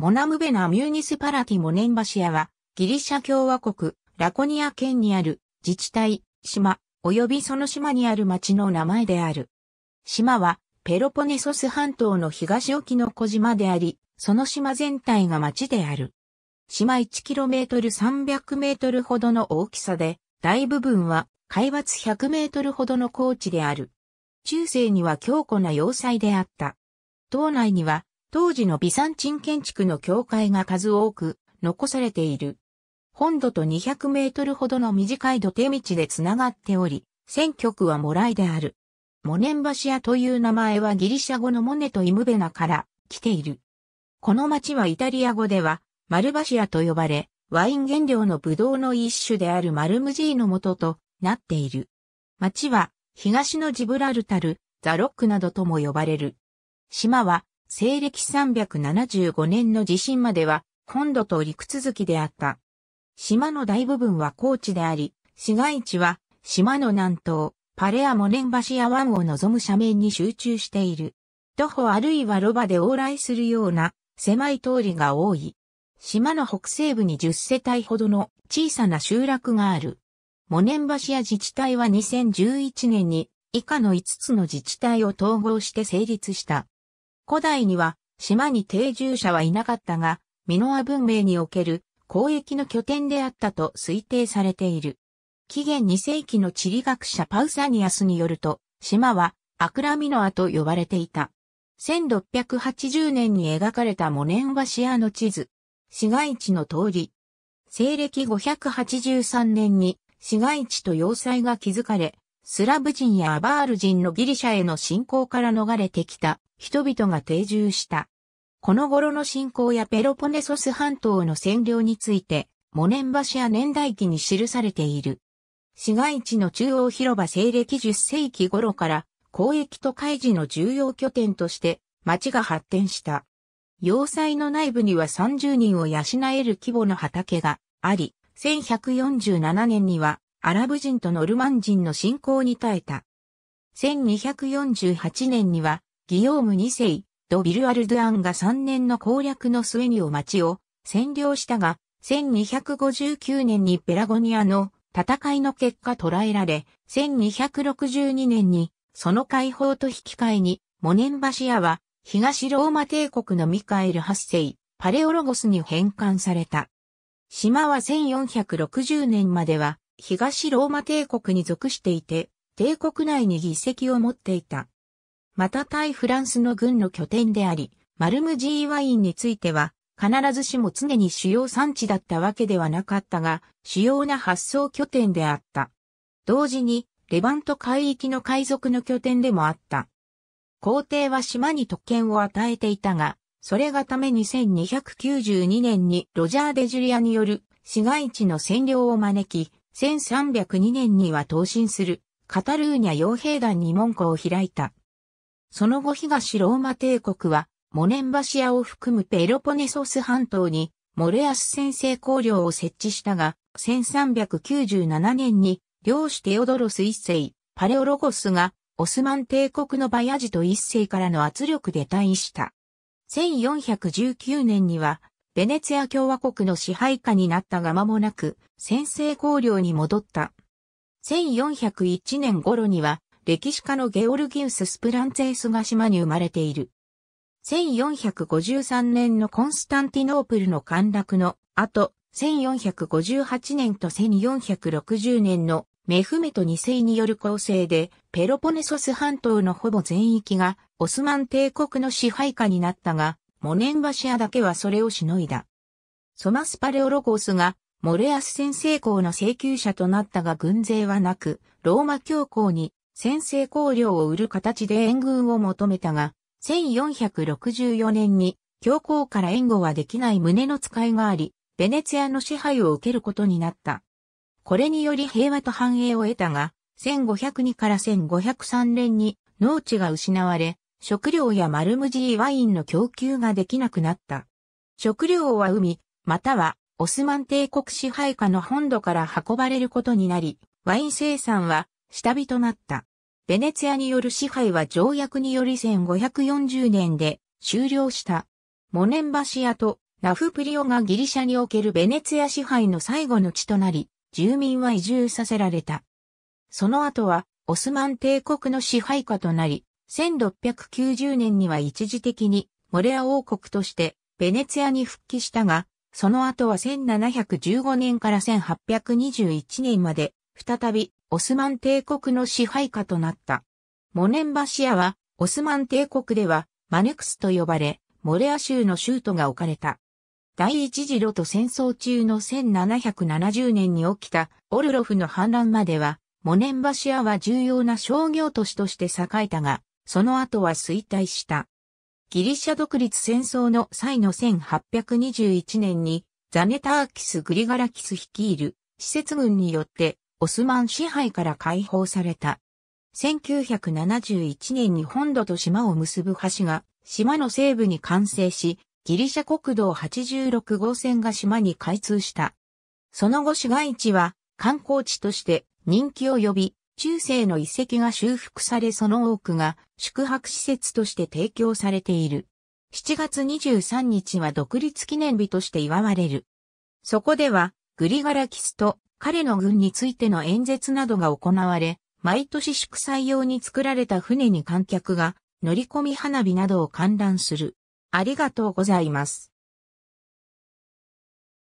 モナムベナ・ミューニスパラティ・モネンバシアは、ギリシャ共和国、ラコニア県にある自治体、島、及びその島にある町の名前である。島は、ペロポネソス半島の東沖の小島であり、その島全体が町である。島1 k m 3 0 0ルほどの大きさで、大部分は海抜1 0 0ルほどの高地である。中世には強固な要塞であった。島内には当時のビサンチン建築の教会が数多く残されている。本土と200メートルほどの短い土手道でつながっており、選挙区はもらいである。モネンバシアという名前はギリシャ語のモネとイムベナから来ている。この町はイタリア語ではマルバシアと呼ばれ、ワイン原料のブドウの一種であるマルムジーの元となっている。町は東のジブラルタル、ザロックなどとも呼ばれる。島は西暦375年の地震までは本土と陸続きであった。島の大部分は高地であり、市街地は島の南東、パレアモネン橋や湾を望む斜面に集中している。徒歩あるいは路場で往来するような狭い通りが多い。島の北西部に10世帯ほどの小さな集落がある。モネン橋や自治体は2011年に以下の5つの自治体を統合して成立した。古代には島に定住者はいなかったが、ミノア文明における交易の拠点であったと推定されている。紀元2世紀の地理学者パウサニアスによると、島はアクラミノアと呼ばれていた。1680年に描かれたモネンワシアの地図。市街地の通り。西暦583年に市街地と要塞が築かれ、スラブ人やアバール人のギリシャへの侵攻から逃れてきた人々が定住した。この頃の侵攻やペロポネソス半島の占領について、モネン橋や年代記に記されている。市街地の中央広場西暦10世紀頃から交易と開示の重要拠点として町が発展した。要塞の内部には30人を養える規模の畑があり、1147年にはアラブ人とノルマン人の侵攻に耐えた。1248年には、ギヨーム2世、ド・ビルアルドゥアンが3年の攻略の末にお町を占領したが、1259年にペラゴニアの戦いの結果捕らえられ、1262年にその解放と引き換えに、モネンバシアは東ローマ帝国のミカエル8世、パレオロゴスに返還された。島は1460年までは東ローマ帝国に属していて、帝国内に議席を持っていた。また対フランスの軍の拠点であり、マルムジーワインについては、必ずしも常に主要産地だったわけではなかったが、主要な発送拠点であった。同時に、レバント海域の海賊の拠点でもあった。皇帝は島に特権を与えていたが、それがために1292年にロジャー・デ・ジュリアによる市街地の占領を招き、1302年には投身するカタルーニャ傭兵団に門戸を開いた。その後東ローマ帝国はモネンバシアを含むペロポネソス半島にモレアス先制公領を設置したが、1397年に領主テオドロス一世、パレオロゴスがオスマン帝国のバヤジト一世からの圧力で退位した。1419年にはベネツィア共和国の支配下になったが間もなく、先制公領に戻った。1401年頃には、歴史家のゲオルギウス・スプランツェイスが島に生まれている。1453年のコンスタンティノープルの陥落の後、1458年と1460年のメフメト2世による構成で、ペロポネソス半島のほぼ全域がオスマン帝国の支配下になったが、モネンバシアだけはそれをしのいだ。ソマスパレオロコスが、モレアス先制校の請求者となったが軍勢はなく、ローマ教皇に先制校領を売る形で援軍を求めたが、1464年に教皇から援護はできない胸の使いがあり、ベネツィアの支配を受けることになった。これにより平和と繁栄を得たが、1502から1503年に農地が失われ、食料やマルムジーワインの供給ができなくなった。食料は海、またはオスマン帝国支配下の本土から運ばれることになり、ワイン生産は下火となった。ベネツィアによる支配は条約により1540年で終了した。モネンバシアとナフプリオがギリシャにおけるベネツィア支配の最後の地となり、住民は移住させられた。その後はオスマン帝国の支配下となり、1690年には一時的にモレア王国としてベネツィアに復帰したが、その後は1715年から1821年まで再びオスマン帝国の支配下となった。モネンバシアはオスマン帝国ではマネクスと呼ばれ、モレア州の州都が置かれた。第一次ロト戦争中の1770年に起きたオルロフの反乱までは、モネンバシアは重要な商業都市として栄えたが、その後は衰退した。ギリシャ独立戦争の際の1821年に、ザネターキス・グリガラキス率いる施設軍によってオスマン支配から解放された。1971年に本土と島を結ぶ橋が島の西部に完成し、ギリシャ国道86号線が島に開通した。その後市街地は観光地として人気を呼び、中世の遺跡が修復されその多くが宿泊施設として提供されている。7月23日は独立記念日として祝われる。そこでは、グリガラキスと彼の軍についての演説などが行われ、毎年祝祭用に作られた船に観客が乗り込み花火などを観覧する。ありがとうございます。